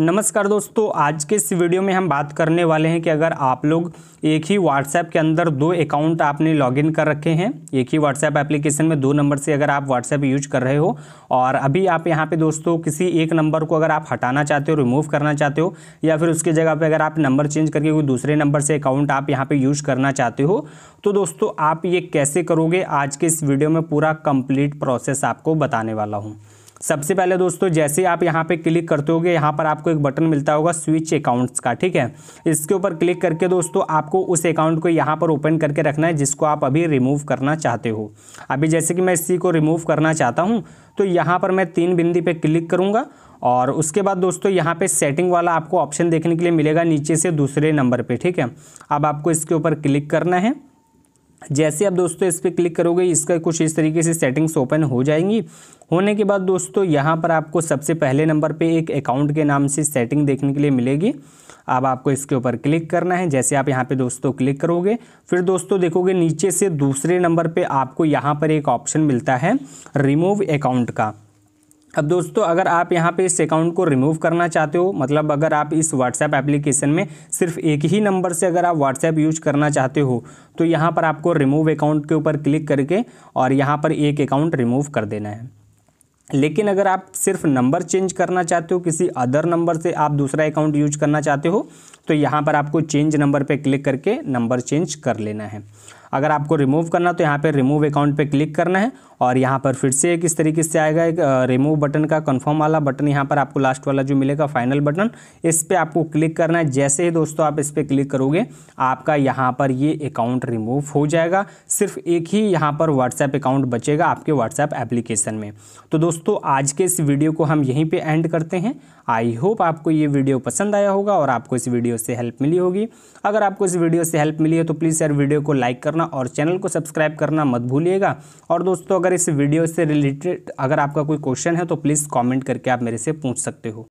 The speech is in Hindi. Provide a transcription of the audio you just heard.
नमस्कार दोस्तों आज के इस वीडियो में हम बात करने वाले हैं कि अगर आप लोग एक ही व्हाट्सएप के अंदर दो अकाउंट आपने लॉगिन कर रखे हैं एक ही व्हाट्सएप एप्लीकेशन में दो नंबर से अगर आप व्हाट्सएप यूज कर रहे हो और अभी आप यहाँ पे दोस्तों किसी एक नंबर को अगर आप हटाना चाहते हो रिमूव करना चाहते हो या फिर उसकी जगह पर अगर आप नंबर चेंज करके कोई दूसरे नंबर से अकाउंट आप यहाँ पर यूज करना चाहते हो तो दोस्तों आप ये कैसे करोगे आज के इस वीडियो में पूरा कंप्लीट प्रोसेस आपको बताने वाला हूँ सबसे पहले दोस्तों जैसे आप यहाँ पे क्लिक करते होगे यहाँ पर आपको एक बटन मिलता होगा स्विच अकाउंट्स का ठीक है इसके ऊपर क्लिक करके दोस्तों आपको उस अकाउंट को यहाँ पर ओपन करके रखना है जिसको आप अभी रिमूव करना चाहते हो अभी जैसे कि मैं इसी को रिमूव करना चाहता हूँ तो यहाँ पर मैं तीन बिंदी पर क्लिक करूँगा और उसके बाद दोस्तों यहाँ पे सेटिंग वाला आपको ऑप्शन देखने के लिए मिलेगा नीचे से दूसरे नंबर पे ठीक है अब आपको इसके ऊपर क्लिक करना है जैसे आप दोस्तों इस पर क्लिक करोगे इसका कुछ इस तरीके से सेटिंग्स ओपन हो जाएंगी होने के बाद दोस्तों यहाँ पर आपको सबसे पहले नंबर पे एक अकाउंट के नाम से सेटिंग देखने के लिए मिलेगी अब आपको इसके ऊपर क्लिक करना है जैसे आप यहाँ पे दोस्तों क्लिक करोगे फिर दोस्तों देखोगे नीचे से दूसरे नंबर पे आपको यहाँ पर एक ऑप्शन मिलता है रिमूव अकाउंट का अब दोस्तों अगर आप यहाँ पे इस अकाउंट को रिमूव करना चाहते हो मतलब अगर आप इस व्हाट्सएप एप्लीकेशन में सिर्फ एक ही नंबर से अगर आप व्हाट्सएप यूज करना चाहते हो तो यहाँ पर आपको रिमूव अकाउंट के ऊपर क्लिक करके और यहाँ पर एक अकाउंट रिमूव कर देना है लेकिन अगर आप सिर्फ नंबर चेंज करना चाहते हो किसी अदर नंबर से आप दूसरा अकाउंट यूज करना चाहते हो तो यहाँ पर आपको चेंज नंबर पर क्लिक करके नंबर चेंज कर लेना है अगर आपको रिमूव करना तो यहाँ पर रिमूव अकाउंट पर क्लिक करना है और यहाँ पर फिर से एक इस तरीके से आएगा एक रिमूव बटन का कन्फर्म वाला बटन यहाँ पर आपको लास्ट वाला जो मिलेगा फाइनल बटन इस पर आपको क्लिक करना है जैसे ही दोस्तों आप इस पर क्लिक करोगे आपका यहाँ पर ये अकाउंट रिमूव हो जाएगा सिर्फ एक ही यहाँ पर व्हाट्सएप अकाउंट बचेगा आपके व्हाट्सएप एप्लीकेशन में तो दोस्तों आज के इस वीडियो को हम यहीं पर एंड करते हैं आई होप आपको ये वीडियो पसंद आया होगा और आपको इस वीडियो से हेल्प मिली होगी अगर आपको इस वीडियो से हेल्प मिली है तो प्लीज़ यार वीडियो को लाइक करना करना और चैनल को सब्सक्राइब करना मत भूलिएगा और दोस्तों अगर इस वीडियो से रिलेटेड अगर आपका कोई क्वेश्चन है तो प्लीज़ कॉमेंट करके आप मेरे से पूछ सकते हो